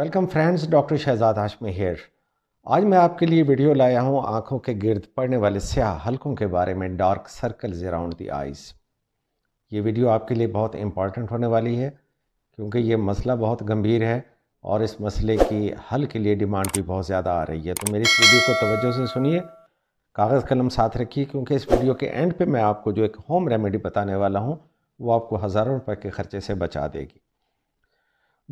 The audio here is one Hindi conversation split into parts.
welcome friends doctor Shahzad Hashmi here आज मैं आपके लिए वीडियो लाया हूँ आँखों के गिर्द पड़ने वाले स्याह हलकों के बारे में dark circles around the eyes ये वीडियो आपके लिए बहुत इम्पॉर्टेंट होने वाली है क्योंकि ये मसला बहुत गंभीर है और इस मसले की हल के लिए डिमांड भी बहुत ज़्यादा आ रही है तो मेरी इस वीडियो को तवज्जो से सुनिए कागज़ कलम साथ रखिए क्योंकि इस वीडियो के एंड पे मैं आपको जो एक होम रेमेडी बताने वाला हूँ वो आपको हज़ारों रुपये के ख़र्चे से बचा देगी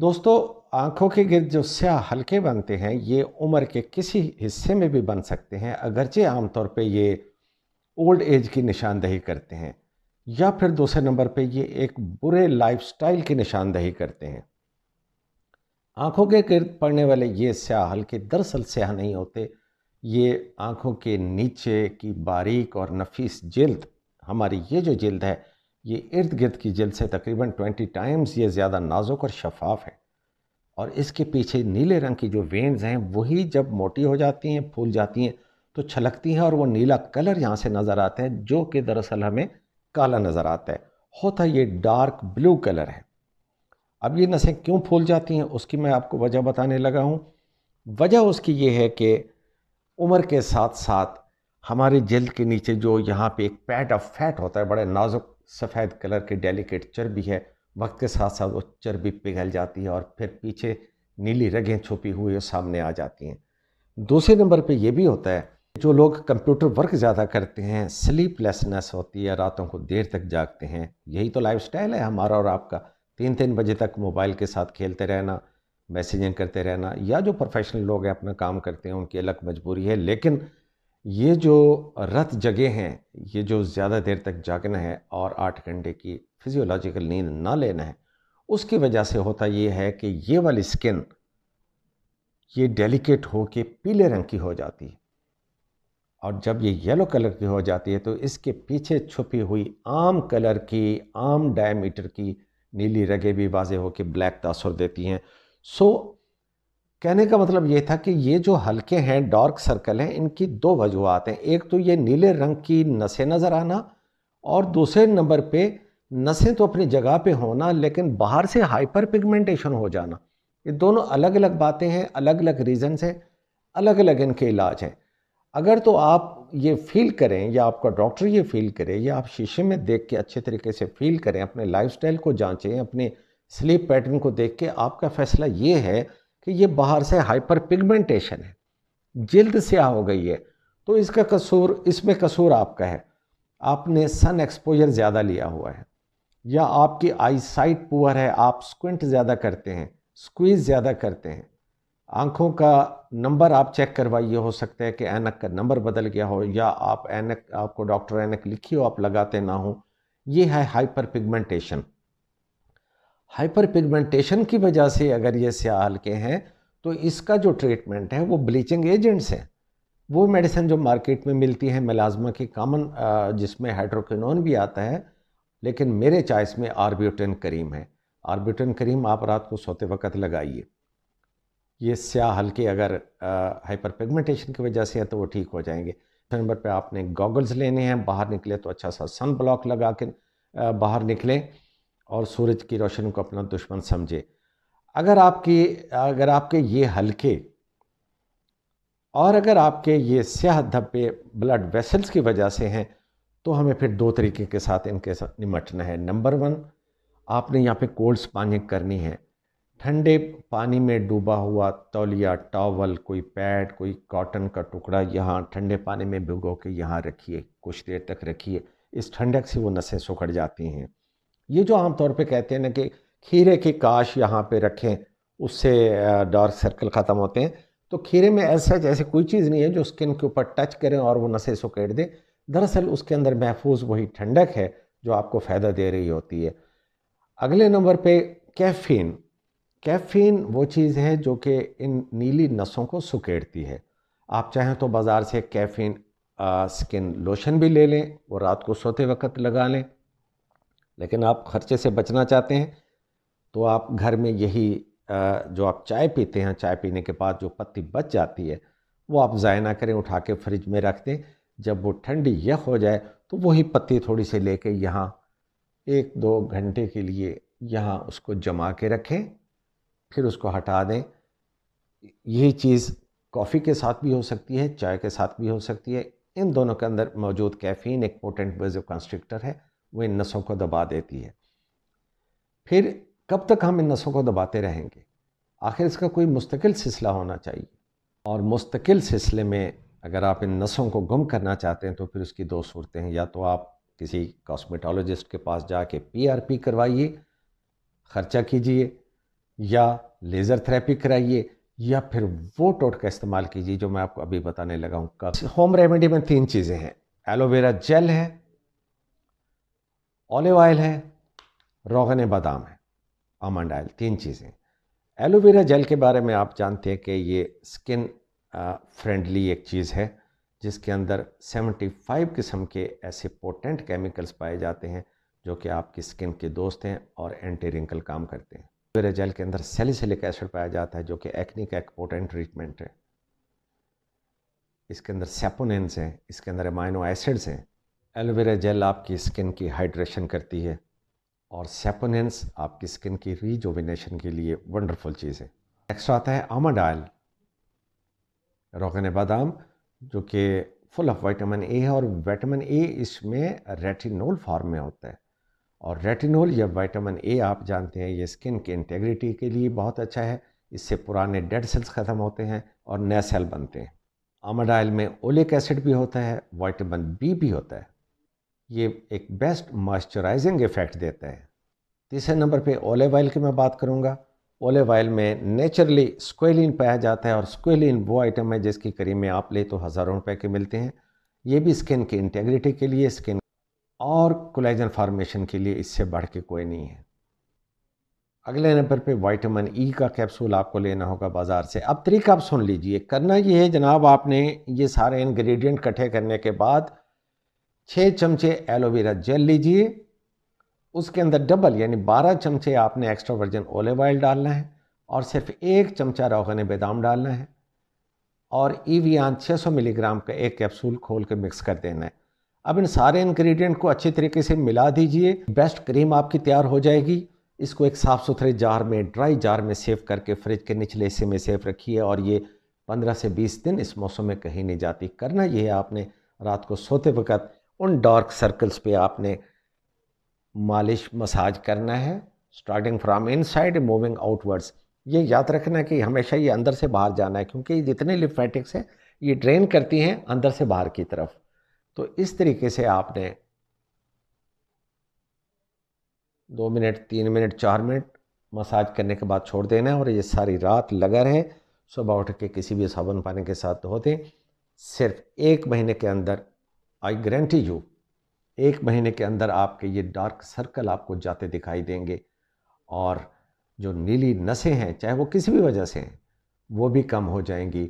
दोस्तों आंखों के गिरद जो स्याह हल्के बनते हैं ये उम्र के किसी हिस्से में भी बन सकते हैं अगरचे आमतौर पे ये ओल्ड एज की निशानदही करते हैं या फिर दूसरे नंबर पे ये एक बुरे लाइफस्टाइल की निशानदही करते हैं आंखों के गिरद पड़ने वाले ये स्याह हल्के दरअसल स्याह नहीं होते ये आंखों के नीचे की बारीक और नफीस जल्द हमारी ये जो जल्द है ये इर्द गिर्द की जल से तकरीबन 20 टाइम्स ये ज़्यादा नाजुक और शफाफ है और इसके पीछे नीले रंग की जो वेंस हैं वही जब मोटी हो जाती हैं फूल जाती हैं तो छलकती हैं और वो नीला कलर यहाँ से नज़र आता है जो कि दरअसल हमें काला नज़र आता है होता ये डार्क ब्लू कलर है अब ये नसें क्यों फूल जाती हैं उसकी मैं आपको वजह बताने लगा हूँ वजह उसकी ये है कि उम्र के साथ साथ हमारे जल्द के नीचे जो यहाँ पे एक पैड ऑफ फैट होता है बड़े नाजुक सफ़ेद कलर के डेलिकेट चर्बी है वक्त के साथ साथ वो चर्बी पिघल जाती है और फिर पीछे नीली रगें छुपी हुई और सामने आ जाती हैं दूसरे नंबर पे ये भी होता है जो लोग कंप्यूटर वर्क ज़्यादा करते हैं स्लीपलेसनेस होती है रातों को देर तक जागते हैं यही तो लाइफ है हमारा और आपका तीन तीन बजे तक मोबाइल के साथ खेलते रहना मैसेजिंग करते रहना या जो प्रोफेशनल लोग हैं अपना काम करते हैं उनकी अलग मजबूरी है लेकिन ये जो रत जगह हैं ये जो ज़्यादा देर तक जागना है और आठ घंटे की फिजियोलॉजिकल नींद ना लेना है उसकी वजह से होता ये है कि ये वाली स्किन ये डेलिकेट हो के पीले रंग की हो जाती है और जब ये येलो कलर की हो जाती है तो इसके पीछे छुपी हुई आम कलर की आम डायमीटर की नीली रगे भी वाजे होकर ब्लैक तासर देती हैं सो कहने का मतलब ये था कि ये जो हल्के हैं डार्क सर्कल हैं इनकी दो वजूहत हैं एक तो ये नीले रंग की नसें नज़र आना और दूसरे नंबर पे नसें तो अपनी जगह पे होना लेकिन बाहर से हाइपर पिगमेंटेशन हो जाना ये दोनों अलग अलग बातें हैं अलग अलग रीजनस हैं अलग अलग इनके इलाज हैं अगर तो आप ये फील करें या आपका डॉक्टर ये फील करे या आप शीशे में देख के अच्छे तरीके से फील करें अपने लाइफस्टाइल को जांचें अपने स्लीप पैटर्न को देख के आपका फ़ैसला ये है कि ये बाहर से हाइपर पिगमेंटेशन है जल्द स्याह हो गई है तो इसका कसूर इसमें कसूर आपका है आपने सन एक्सपोजर ज़्यादा लिया हुआ है या आपकी आई साइट पुअर है आप स्क्विंट ज़्यादा करते हैं स्क्वीज़ ज़्यादा करते हैं आँखों का नंबर आप चेक करवाइए हो सकता है कि ऐनक का नंबर बदल गया हो या आप ऐनक आपको डॉक्टर ऐनक लिखी हो आप लगाते ना हो ये है हाइपर पिगमेंटेशन हाइपर पिगमेंटेशन की वजह से अगर ये स्याह हल्के हैं तो इसका जो ट्रीटमेंट है वो ब्लीचिंग एजेंट्स हैं वो मेडिसिन जो मार्केट में मिलती है मेलाजमा की कॉमन जिसमें हाइड्रोकिनोन भी आता है लेकिन मेरे चॉइस में आर्ब्यूटन करीम है आर्ब्यूटन करीम आप रात को सोते वक्त लगाइए ये स्याह हल्के अगर हाइपर पिगमेंटेशन की वजह से है तो वो ठीक हो जाएंगे नंबर पे आपने गॉगल्स लेने हैं बाहर निकले तो अच्छा सा सन ब्लॉक लगा के बाहर निकलें और सूरज की रोशनी को अपना दुश्मन समझे अगर आपके अगर आपके ये हल्के और अगर आपके ये स्याह धब्बे ब्लड वेसल्स की वजह से हैं तो हमें फिर दो तरीके के साथ इनके साथ निमटना है नंबर वन आपने यहाँ पे कोल्ड स्पानिंग करनी है ठंडे पानी में डूबा हुआ तौलिया टॉवल कोई पैड कोई कॉटन का टुकड़ा यहाँ ठंडे पानी में भिगो के यहाँ रखिए कुछ देर तक रखिए इस ठंडक से वो नसें सुखड़ जाती हैं ये जो आमतौर पे कहते हैं ना कि खीरे की काश यहाँ पे रखें उससे डार्क सर्कल ख़त्म होते हैं तो खीरे में ऐसा जैसे कोई चीज़ नहीं है जो स्किन के ऊपर टच करें और वो नशे सुकेट दे दरअसल उसके अंदर महफूज वही ठंडक है जो आपको फ़ायदा दे रही होती है अगले नंबर पे कैफ़ीन कैफ़ीन वो चीज़ है जो कि इन नीली नसों को सुकेड़ती है आप चाहें तो बाज़ार से कैफ़ीन स्किन लोशन भी ले लें वो रात को सोते वक्त लगा लें लेकिन आप खर्चे से बचना चाहते हैं तो आप घर में यही जो आप चाय पीते हैं चाय पीने के बाद जो पत्ती बच जाती है वो आप ज़ाय ना करें उठा के फ्रिज में रख दें जब वो ठंडी यह हो जाए तो वही पत्ती थोड़ी सी लेके यहाँ एक दो घंटे के लिए यहाँ उसको जमा के रखें फिर उसको हटा दें यही चीज़ कॉफ़ी के साथ भी हो सकती है चाय के साथ भी हो सकती है इन दोनों के अंदर मौजूद कैफ़ीन एक पोटेंट बेज कंस्ट्रिक्टर है वो इन नसों को दबा देती है फिर कब तक हम इन नसों को दबाते रहेंगे आखिर इसका कोई मुस्तकिल सिलसिला होना चाहिए और मुस्तकिल सिलसिले में अगर आप इन नसों को गुम करना चाहते हैं तो फिर उसकी दो सूरतें हैं या तो आप किसी कॉस्मेटोलॉजिस्ट के पास जाके पीआरपी करवाइए ख़र्चा कीजिए या लेज़र थेरेपी कराइए या फिर वो टोटका इस्तेमाल कीजिए जो मैं आपको अभी बताने लगा हूँ कब होम रेमेडी में तीन चीज़ें हैं एलोवेरा जेल है ऑलिव ऑयल है रोगन बादाम है आमंड ऑयल तीन चीज़ें एलोवेरा जेल के बारे में आप जानते हैं कि ये स्किन फ्रेंडली एक चीज़ है जिसके अंदर 75 किस्म के ऐसे पोटेंट केमिकल्स पाए जाते हैं जो कि आपकी स्किन के दोस्त हैं और एंटी रिंकल काम करते हैं एलोवेरा जेल के अंदर सेलिसिलिक एसिड पाया जाता है जो कि एक्नी का एक पोटेंट ट्रीटमेंट है इसके अंदर सेपोनेंस हैं इसके अंदर अमाइनो एसिड्स हैं एलोवेरा जेल आपकी स्किन की हाइड्रेशन करती है और सेपोनेंस आपकी स्किन की रीजोविनेशन के लिए वंडरफुल चीज़ है नेक्स्ट आता है आमंड आयल रोगन बादाम जो कि फुल ऑफ विटामिन ए है और विटामिन ए इसमें रेटिनोल फॉर्म में होता है और रेटिनोल या विटामिन ए आप जानते हैं ये स्किन के इंटेग्रिटी के लिए बहुत अच्छा है इससे पुराने डेड सेल्स ख़त्म होते हैं और नए सेल बनते हैं आमंड आयल में ओलिक एसिड भी होता है विटामिन बी भी होता है ये एक बेस्ट मॉइस्चराइजिंग इफ़ेक्ट देता है तीसरे नंबर पे ओलिव ऑयल की मैं बात करूँगा ओलिव ऑयल में नेचुरली स्क्वेलिन पाया जाता है और स्क्वेलिन वो आइटम है जिसकी करीमें आप ले तो हज़ारों रुपए के मिलते हैं ये भी स्किन की इंटेग्रिटी के लिए स्किन और कोलेजन फार्मेशन के लिए इससे बढ़ के कोई नहीं है अगले नंबर पे वाइटामिन ई e का कैप्सूल आपको लेना होगा बाज़ार से अब तरीका आप सुन लीजिए करना ये है जनाब आपने ये सारे इन्ग्रीडियंट इकट्ठे करने के बाद छः चमचे एलोवेरा जेल लीजिए उसके अंदर डबल यानी बारह चमचे आपने एक्स्ट्रा वर्जन ओलिव ऑयल डालना है और सिर्फ एक चमचा रोगन बादाम डालना है और ईवियान 600 मिलीग्राम का एक कैप्सूल खोल के मिक्स कर देना है अब इन सारे इंग्रेडिएंट को अच्छे तरीके से मिला दीजिए बेस्ट क्रीम आपकी तैयार हो जाएगी इसको एक साफ़ सुथरे जार में ड्राई जार में सेव करके फ्रिज के निचले हिस्से में सेव रखिए और ये 15 से 20 दिन इस मौसम में कहीं नहीं जाती करना ये है आपने रात को सोते वक्त उन डार्क सर्कल्स पे आपने मालिश मसाज करना है starting from inside moving outwards ये याद रखना कि हमेशा ये अंदर से बाहर जाना है क्योंकि जितने लिफेटिक्स हैं ये ड्रेन करती हैं अंदर से बाहर की तरफ तो इस तरीके से आपने दो मिनट तीन मिनट चार मिनट मसाज करने के बाद छोड़ देना है और ये सारी रात लगा रहे सुबह उठ के किसी भी साबुन पानी के साथ धो दें सिर्फ एक महीने के अंदर आई गारंटी यू एक महीने के अंदर आपके ये डार्क सर्कल आपको जाते दिखाई देंगे और जो नीली नसें हैं चाहे वो किसी भी वजह से हैं वो भी कम हो जाएंगी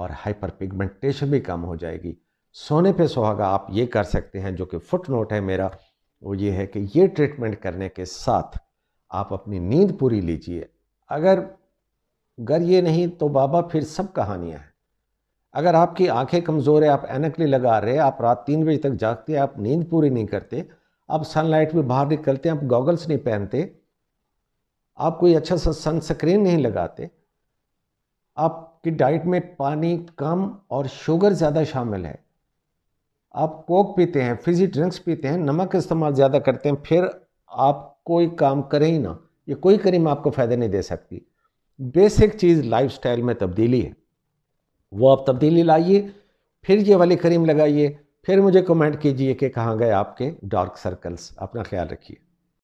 और हाइपर पिगमेंटेशन भी कम हो जाएगी सोने पे सुहागा आप ये कर सकते हैं जो कि फुट नोट है मेरा वो ये है कि ये ट्रीटमेंट करने के साथ आप अपनी नींद पूरी लीजिए अगर अगर ये नहीं तो बाबा फिर सब कहानियाँ हैं अगर आपकी आंखें कमज़ोर है आप एनक नहीं लगा रहे आप रात तीन बजे तक जागते हैं आप नींद पूरी नहीं करते आप सनलाइट में बाहर निकलते हैं आप गॉगल्स नहीं पहनते आप कोई अच्छा सा सनस्क्रीन नहीं लगाते आपकी डाइट में पानी कम और शुगर ज़्यादा शामिल है आप कोक पीते हैं फिजी ड्रिंक्स पीते हैं नमक इस्तेमाल ज़्यादा करते हैं फिर आप कोई काम करें ही ना ये कोई करीम आपको फ़ायदा नहीं दे सकती बेसिक चीज़ लाइफ में तब्दीली है वो आप तब्दीली लाइए फिर ये वाली क्रीम लगाइए फिर मुझे कमेंट कीजिए कि कहाँ गए आपके डार्क सर्कल्स अपना ख्याल रखिए